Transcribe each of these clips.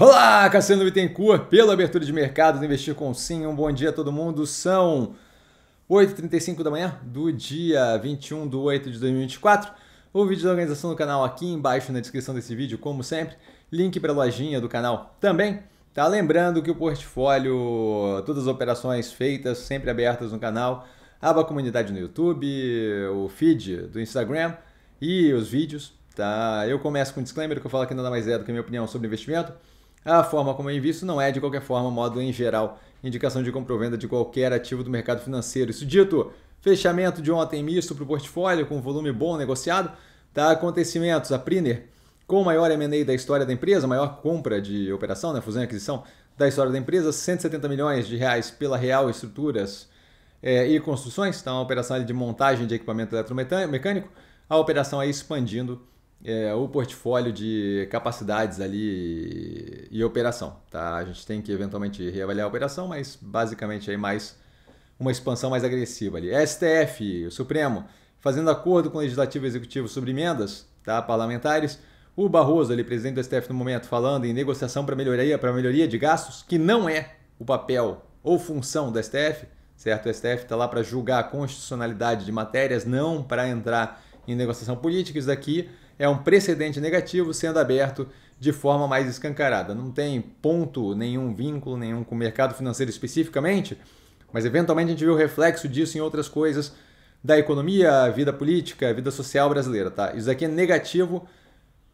Olá, Cassiano Bittencourt, pela abertura de mercado do Investir com Sim. Um bom dia a todo mundo. São 8h35 da manhã do dia 21 de 8 de 2024. O vídeo da organização do canal aqui embaixo na descrição desse vídeo, como sempre. Link para a lojinha do canal também. Tá lembrando que o portfólio, todas as operações feitas, sempre abertas no canal, aba comunidade no YouTube, o feed do Instagram e os vídeos, tá? Eu começo com um disclaimer que eu falo que nada mais é do que a minha opinião sobre investimento. A forma como é visto não é, de qualquer forma, modo em geral, indicação de compra ou venda de qualquer ativo do mercado financeiro. Isso dito, fechamento de ontem misto para o portfólio, com volume bom negociado. Tá? Acontecimentos, a Priner, com o maior M&A da história da empresa, maior compra de operação, né? fusão e aquisição da história da empresa, 170 milhões de reais pela Real Estruturas é, e Construções, então a operação de montagem de equipamento eletromecânico, a operação aí expandindo é, o portfólio de capacidades ali e operação. Tá? A gente tem que eventualmente reavaliar a operação, mas basicamente aí mais uma expansão mais agressiva ali. STF, o Supremo, fazendo acordo com o Legislativo e Executivo sobre emendas tá? parlamentares. O Barroso, ali, presidente do STF no momento, falando em negociação para melhoria, para melhoria de gastos, que não é o papel ou função do STF, certo? O STF está lá para julgar a constitucionalidade de matérias, não para entrar em negociação política. Isso daqui é um precedente negativo sendo aberto de forma mais escancarada. Não tem ponto nenhum, vínculo nenhum com o mercado financeiro especificamente, mas eventualmente a gente vê o reflexo disso em outras coisas da economia, vida política, vida social brasileira, tá? Isso aqui é negativo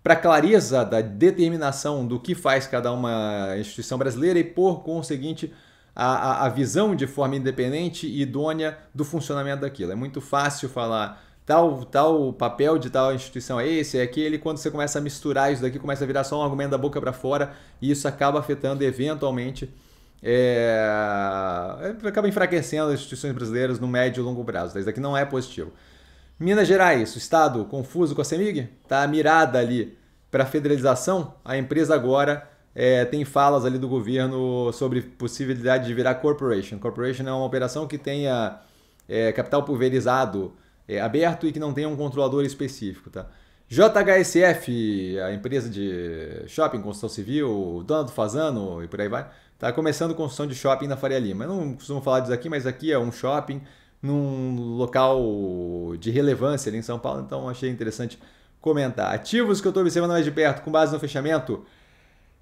para a clareza da determinação do que faz cada uma instituição brasileira e, por conseguinte, a, a visão de forma independente e idônea do funcionamento daquilo. É muito fácil falar tal, tal papel de tal instituição é esse, é aquele, quando você começa a misturar isso daqui, começa a virar só um argumento da boca para fora e isso acaba afetando eventualmente, é, é... acaba enfraquecendo as instituições brasileiras no médio e longo prazo. Tá? Isso daqui não é positivo. Minas Gerais, o Estado confuso com a CEMIG, está mirada ali para federalização, a empresa agora... É, tem falas ali do governo sobre possibilidade de virar corporation. Corporation é uma operação que tenha é, capital pulverizado é, aberto e que não tenha um controlador específico, tá? JHSF, a empresa de shopping, construção civil, dona do Fazano e por aí vai, tá começando construção de shopping na Faria Lima. Eu não costumo falar disso aqui, mas aqui é um shopping num local de relevância ali em São Paulo, então achei interessante comentar. Ativos que eu estou observando mais de perto com base no fechamento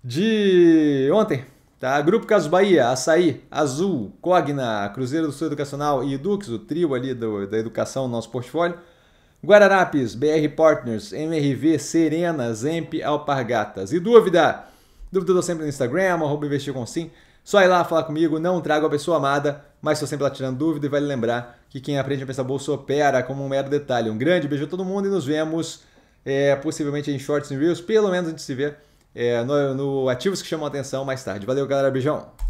de ontem, Tá? Grupo caso Bahia, Açaí, Azul, Cogna, Cruzeiro do Sul Educacional e Edux, o trio ali do, da educação no nosso portfólio. Guararapes, BR Partners, MRV, Serena, Zemp, Alpargatas. E dúvida? Dúvida eu sempre no Instagram, arroba investir com sim. Só ir lá falar comigo, não trago a pessoa amada, mas estou sempre lá tirando dúvida e vale lembrar que quem aprende a pensar bolsa opera como um mero detalhe. Um grande beijo a todo mundo e nos vemos é, possivelmente em shorts e reels, pelo menos a gente se vê é, no, no ativos que chamam a atenção mais tarde. Valeu, galera. Beijão.